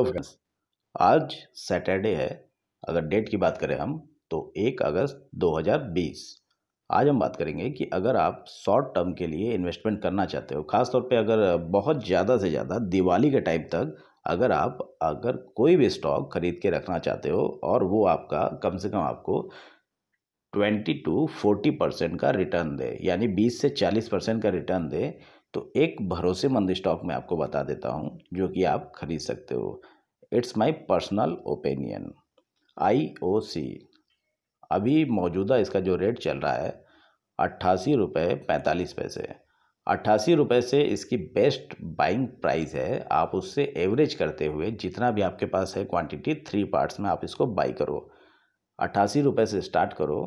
hello तो friends आज Saturday है अगर डेट की बात करें हम तो एक अगस्त 2020 आज हम बात करेंगे कि अगर आप शॉर्ट टर्म के लिए इन्वेस्टमेंट करना चाहते हो खासतौर पे अगर बहुत ज़्यादा से ज़्यादा दिवाली के टाइम तक अगर आप अगर कोई भी स्टॉक खरीद के रखना चाहते हो और वो आपका कम से कम आपको ट्वेंटी टू फोर्टी परसेंट का रिटर्न दे यानी बीस से चालीस परसेंट का रिटर्न दे तो एक भरोसेमंद स्टॉक मैं आपको बता देता हूँ जो कि आप खरीद सकते हो it's my personal opinion IOC अभी मौजूदा इसका जो रेट चल रहा है अट्ठासी रुपये पैंतालीस पैसे अट्ठासी रुपये से इसकी बेस्ट बाइंग प्राइस है आप उससे एवरेज करते हुए जितना भी आपके पास है क्वांटिटी थ्री पार्ट्स में आप इसको बाई करो अट्ठासी रुपये से स्टार्ट करो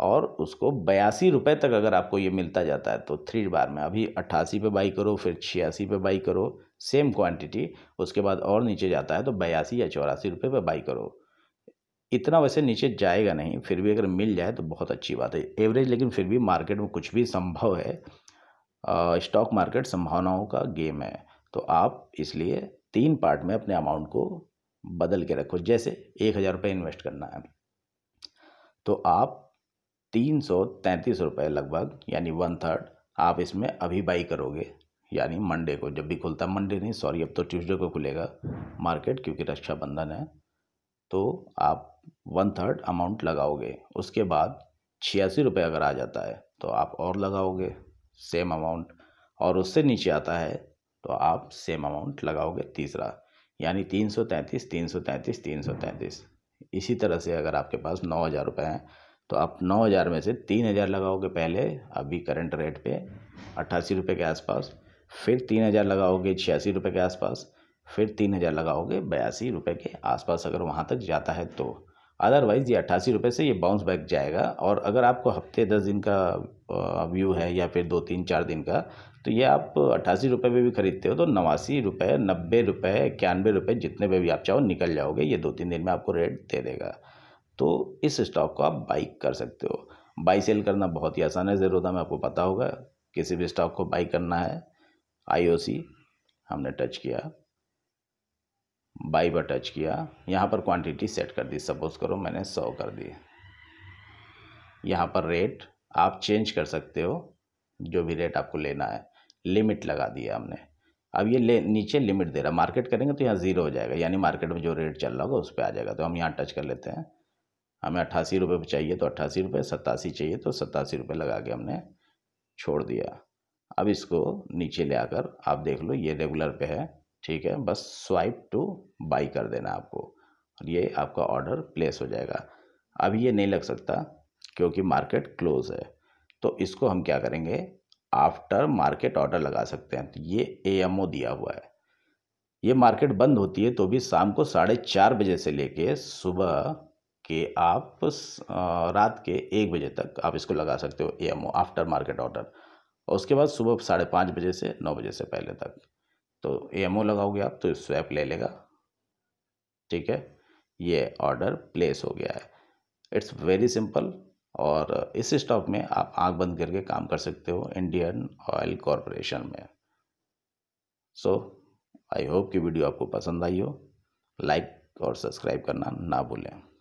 और उसको बयासी रुपये तक अगर आपको ये मिलता जाता है तो थ्री बार में अभी अट्ठासी पे बाई करो फिर छियासी पे बाई करो सेम क्वांटिटी उसके बाद और नीचे जाता है तो बयासी या चौरासी रुपये पे बाई करो इतना वैसे नीचे जाएगा नहीं फिर भी अगर मिल जाए तो बहुत अच्छी बात है एवरेज लेकिन फिर भी मार्केट में कुछ भी संभव है स्टॉक मार्केट संभावनाओं का गेम है तो आप इसलिए तीन पार्ट में अपने अमाउंट को बदल के रखो जैसे एक हज़ार रुपये इन्वेस्ट करना है तो आप तीन सौ तैंतीस रुपये लगभग यानी वन थर्ड आप इसमें अभी बाई करोगे यानी मंडे को जब भी खुलता मंडे नहीं सॉरी अब तो ट्यूसडे को खुलेगा मार्केट क्योंकि रक्षाबंधन है तो आप वन थर्ड अमाउंट लगाओगे उसके बाद छियासी रुपये अगर आ जाता है तो आप और लगाओगे सेम अमाउंट और उससे नीचे आता है तो आप सेम अमाउंट लगाओगे तीसरा यानी तीन सौ तैंतीस तीन सौ तैंतीस तीन सौ तैंतीस इसी तरह से अगर आपके पास नौ हज़ार रुपये हैं तो आप नौ हज़ार में से तीन हज़ार लगाओगे पहले अभी करंट रेट पे अट्ठासी रुपये के आसपास फिर तीन हज़ार लगाओगे छियासी रुपये के आसपास फिर तीन हज़ार लगाओगे बयासी रुपये के आसपास अगर वहाँ तक जाता है तो अदरवाइज़ ये अट्ठासी रुपये से ये बाउंस बैक जाएगा और अगर आपको हफ्ते दस दिन का व्यू है या फिर दो तीन चार दिन का तो ये आप अट्ठासी रुपये में भी ख़रीदते हो तो नवासी रुपये नब्बे रुपये इक्यानवे रुपये जितने पे भी आप चाहो निकल जाओगे ये दो तीन दिन में आपको रेट दे देगा तो इस स्टॉक को आप बाई कर सकते हो बाई सेल करना बहुत ही आसान है ज़रूरत में आपको पता होगा किसी भी स्टॉक को बाई करना है आईओसी हमने टच किया बाई पर टच किया यहाँ पर क्वांटिटी सेट कर दी सपोज करो मैंने सौ कर दी यहाँ पर रेट आप चेंज कर सकते हो जो भी रेट आपको लेना है लिमिट लगा दिया हमने अब ये ले नीचे लिमिट दे रहा मार्केट करेंगे तो यहाँ ज़ीरो हो जाएगा यानी मार्केट में जो रेट चल रहा होगा उस पर आ जाएगा तो हम यहाँ टच कर लेते हैं हमें अट्ठासी रुपये चाहिए तो अट्ठासी रुपये सत्तासी चाहिए तो सत्तासी रुपये लगा के हमने छोड़ दिया अब इसको नीचे ले आकर आप देख लो ये रेगुलर पे है ठीक है बस स्वाइप टू बाई कर देना आपको और ये आपका ऑर्डर प्लेस हो जाएगा अब ये नहीं लग सकता क्योंकि मार्केट क्लोज है तो इसको हम क्या करेंगे आफ्टर मार्केट ऑर्डर लगा सकते हैं तो ये ए दिया हुआ है ये मार्केट बंद होती है तो भी शाम को साढ़े चार बजे से लेके सुबह कि आप रात के एक बजे तक आप इसको लगा सकते हो A M O after market order और उसके बाद सुबह साढ़े पाँच बजे से नौ बजे से पहले तक तो ए एम ओ लगाओगे आप तो स्वैप ले लेगा ठीक है ये ऑर्डर प्लेस हो गया है इट्स वेरी सिंपल और इस स्टॉक में आप आंख बंद करके काम कर सकते हो इंडियन ऑयल कॉरपोरेशन में सो आई होप कि वीडियो आपको पसंद आई हो लाइक और सब्सक्राइब करना ना भूलें